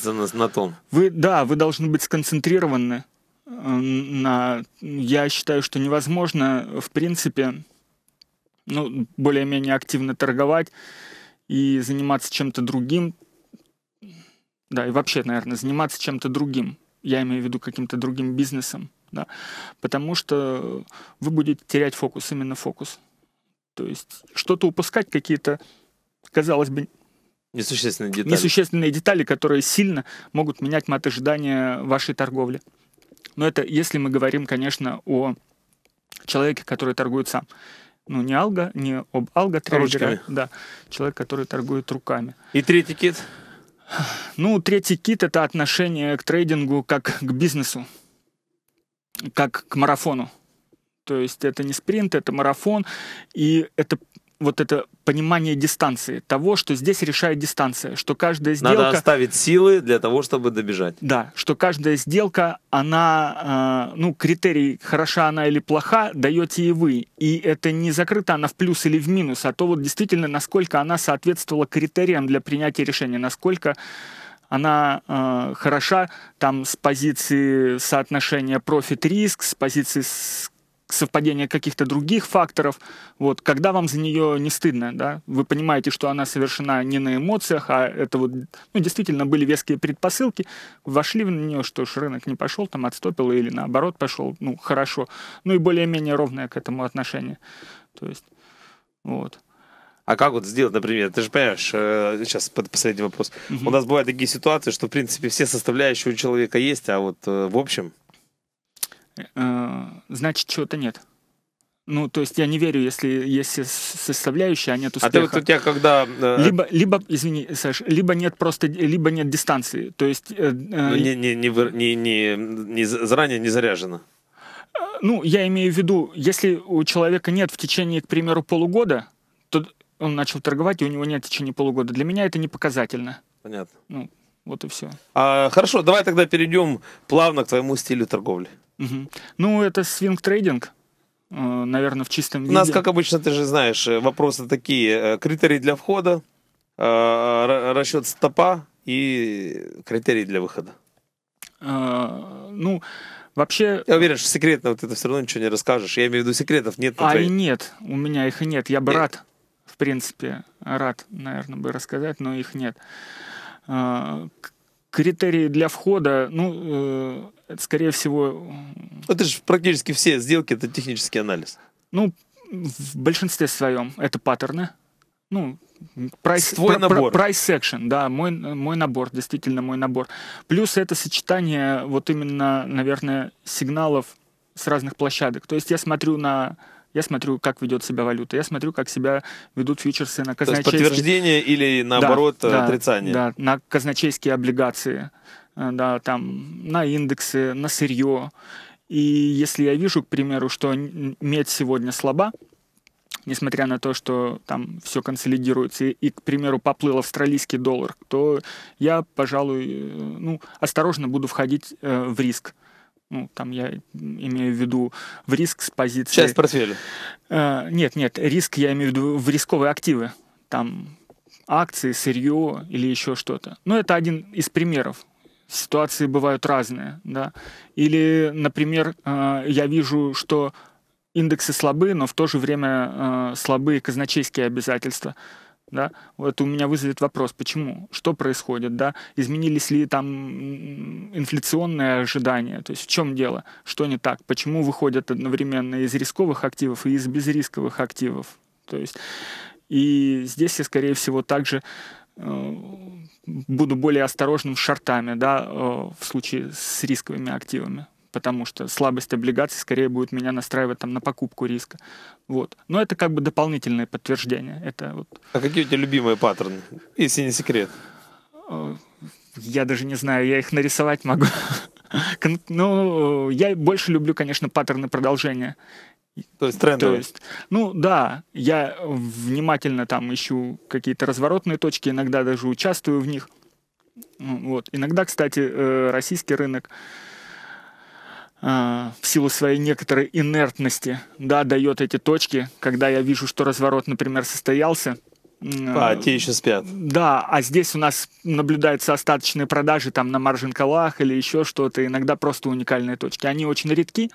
заморозиться на, на том. Вы, да, вы должны быть сконцентрированы э, на... Я считаю, что невозможно, в принципе, ну, более-менее активно торговать и заниматься чем-то другим. Да, и вообще, наверное, заниматься чем-то другим. Я имею в виду каким-то другим бизнесом, да. Потому что вы будете терять фокус, именно фокус. То есть что-то упускать, какие-то казалось бы, Несущественные детали. Несущественные детали, которые сильно могут менять мат ожидания вашей торговли. Но это если мы говорим, конечно, о человеке, который торгует сам. Ну, не алга, не об алго трейдера, да, человек, который торгует руками. И третий кит? Ну, третий кит – это отношение к трейдингу как к бизнесу, как к марафону. То есть это не спринт, это марафон, и это вот это понимание дистанции, того, что здесь решает дистанция, что каждая сделка... Надо оставить силы для того, чтобы добежать. Да, что каждая сделка, она, э, ну, критерий, хороша она или плоха, даете и вы. И это не закрыто, она в плюс или в минус, а то вот действительно, насколько она соответствовала критериям для принятия решения, насколько она э, хороша там с позиции соотношения профит-риск, с позиции с совпадение каких-то других факторов. Вот, когда вам за нее не стыдно, да, вы понимаете, что она совершена не на эмоциях, а это вот, ну, действительно были веские предпосылки, вошли в нее, что ж, рынок не пошел, там отстопил или наоборот пошел, ну, хорошо. Ну и более-менее ровное к этому отношение. То есть, вот. А как вот сделать, например, ты же понимаешь, э, сейчас последний вопрос. Угу. У нас бывают такие ситуации, что, в принципе, все составляющие у человека есть, а вот э, в общем Э, значит, чего-то нет. Ну, то есть я не верю, если есть составляющая, а нет успеха. А ты вот у тебя когда... Э, либо, либо извини, Саш, либо нет просто, либо нет дистанции. То есть... Э, э ну, не, не, не, не, не, не, заранее не заряжено. Ну, я имею в виду, если у человека нет в течение, к примеру, полугода, то он начал торговать, и у него нет в течение полугода. Для меня это не показательно. Понятно. Ну, вот и все. А, хорошо, давай тогда перейдем плавно к твоему стилю торговли. Угу. Ну, это свинг-трейдинг, э, наверное, в чистом виде. У нас, как обычно, ты же знаешь, э, вопросы такие. Э, критерии для входа, расчет стопа и критерии для выхода. А, ну, Вообще... Я уверен, что секретно ты это все равно ничего не расскажешь. Я имею в виду секретов нет. А твоей... и нет, у меня их и нет. Я бы нет. рад, в принципе, рад, наверное, бы рассказать, но их нет критерии для входа, ну, э, это, скорее всего... Это же практически все сделки, это технический анализ. Ну, в большинстве своем это паттерны. Ну, прайс, Твой пр, набор. Прайс секшн, да, мой, мой набор, действительно мой набор. Плюс это сочетание вот именно, наверное, сигналов с разных площадок. То есть я смотрю на я смотрю, как ведет себя валюта. Я смотрю, как себя ведут фьючерсы на казначейские... То есть подтверждение или, наоборот, да, отрицание? Да, да, на казначейские облигации, э, да, там, на индексы, на сырье. И если я вижу, к примеру, что медь сегодня слаба, несмотря на то, что там все консолидируется, и, и, к примеру, поплыл австралийский доллар, то я, пожалуй, э, ну, осторожно буду входить э, в риск ну, там я имею в виду в риск с позиции... Часть портфеля. Э, нет, нет, риск я имею в виду в рисковые активы, там акции, сырье или еще что-то. Но ну, это один из примеров. Ситуации бывают разные, да. Или, например, э, я вижу, что индексы слабы, но в то же время э, слабые казначейские обязательства – да, это у меня вызовет вопрос, почему, что происходит, да, изменились ли там инфляционные ожидания, то есть в чем дело, что не так, почему выходят одновременно из рисковых активов и из безрисковых активов, то есть и здесь я, скорее всего, также э, буду более осторожным с шортами, да, э, в случае с рисковыми активами потому что слабость облигаций скорее будет меня настраивать там на покупку риска. Вот. Но это как бы дополнительное подтверждение. Это вот... А какие у тебя любимые паттерны, если не секрет? Э, я даже не знаю, я их нарисовать могу. Ну, я больше люблю, конечно, паттерны продолжения. То есть трендовые. То есть, ну да, я внимательно там ищу какие-то разворотные точки, иногда даже участвую в них. Вот. Иногда, кстати, э, российский рынок а, в силу своей некоторой инертности, да, дает эти точки, когда я вижу, что разворот, например, состоялся. А, те еще спят. Да, а здесь у нас наблюдаются остаточные продажи там на маржин-колах или еще что-то, иногда просто уникальные точки. Они очень редки,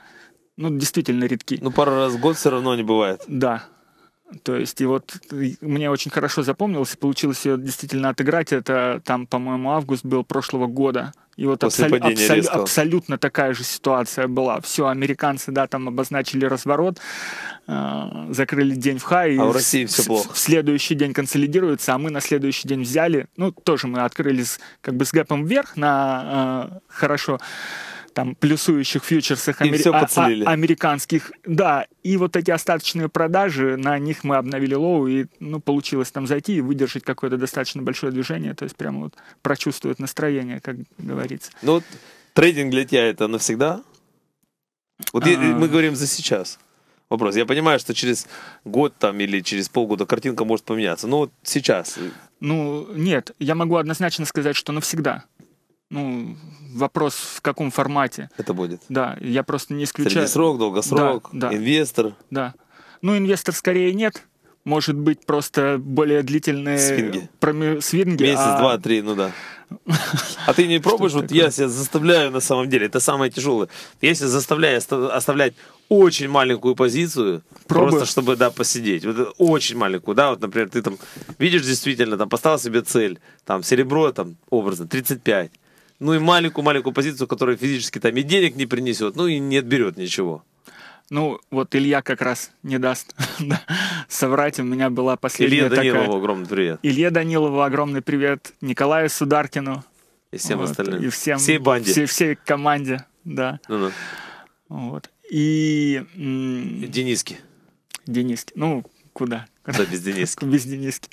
ну, действительно редки. Ну, пару раз в год все равно не бывает. Да, то есть, и вот мне очень хорошо запомнилось, и получилось ее действительно отыграть. Это там, по-моему, август был прошлого года. И вот После абсол- абсол- абсолютно такая же ситуация была. Все, американцы, да, там обозначили разворот, э- закрыли день в хай. А в России все плохо. В следующий день консолидируется, а мы на следующий день взяли. Ну, тоже мы открылись как бы с гэпом вверх на э- хорошо там плюсующих фьючерсах амер... а, а, американских. Да, и вот эти остаточные продажи, на них мы обновили лоу, и ну, получилось там зайти и выдержать какое-то достаточно большое движение, то есть прямо вот прочувствовать настроение, как говорится. Ну, вот трейдинг для тебя это навсегда? Вот а... мы говорим за сейчас вопрос. Я понимаю, что через год там или через полгода картинка может поменяться. Но вот сейчас. Ну, нет, я могу однозначно сказать, что навсегда. Ну, вопрос в каком формате. Это будет. Да, я просто не исключаю. Среднесрок, долгосрок, да, да. инвестор. Да. Ну, инвестор скорее нет. Может быть, просто более длительные... Свинги. Проме... Свинги. Месяц, а... два, три, ну да. А ты не пробуешь? Вот я себя заставляю на самом деле, это самое тяжелое. Я себя заставляю оставлять очень маленькую позицию, просто чтобы, да, посидеть. Вот, очень маленькую, да, вот, например, ты там видишь действительно, там поставил себе цель, там серебро, там, образно, 35 ну и маленькую-маленькую позицию, которая физически там и денег не принесет, ну и не отберет ничего. Ну, вот Илья как раз не даст соврать. У меня была последняя Илья такая... Данилову огромный привет. Илье Данилову огромный привет. Николаю Сударкину. И всем вот, остальным. И всем, всей банде. Всей, всей команде, да. Ну-ну. Вот. И... Дениски. Дениски. Ну, куда? Куда без Дениски? без Дениски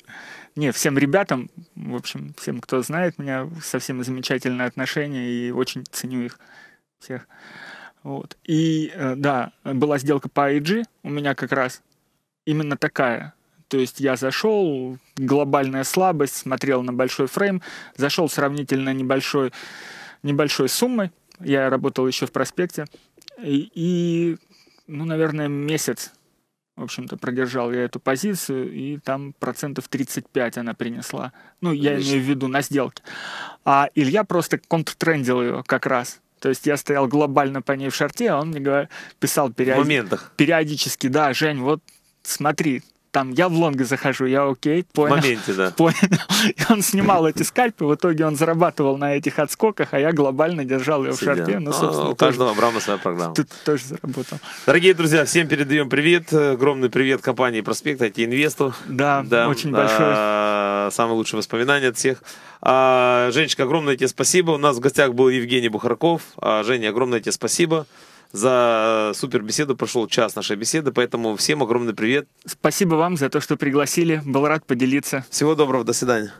не, всем ребятам, в общем, всем, кто знает меня, совсем замечательные отношения и очень ценю их всех. Вот. И э, да, была сделка по IG у меня как раз именно такая. То есть я зашел, глобальная слабость, смотрел на большой фрейм, зашел сравнительно небольшой, небольшой суммой. Я работал еще в проспекте. И, и ну, наверное, месяц в общем-то, продержал я эту позицию, и там процентов 35 она принесла. Ну, я Отлично. имею в виду на сделке. А Илья просто контртрендил ее как раз. То есть я стоял глобально по ней в шарте, а он мне писал периодически. В моментах. периодически, да, Жень, вот смотри, там, я в лонг захожу, я окей, понял. В моменте, да. Понял. И он снимал эти скальпы, в итоге он зарабатывал на этих отскоках, а я глобально держал ее в шарте. Ну, а, собственно, у каждого Абрама своя программа. Тут тоже заработал. Дорогие друзья, всем передаем привет. Огромный привет компании Проспект, эти а инвесту Да, да, очень большой. А, Самые лучшие воспоминания от всех. Женечка, огромное тебе спасибо. У нас в гостях был Евгений Бухарков. Женя, огромное тебе спасибо за э, супер беседу. Прошел час нашей беседы, поэтому всем огромный привет. Спасибо вам за то, что пригласили. Был рад поделиться. Всего доброго, до свидания.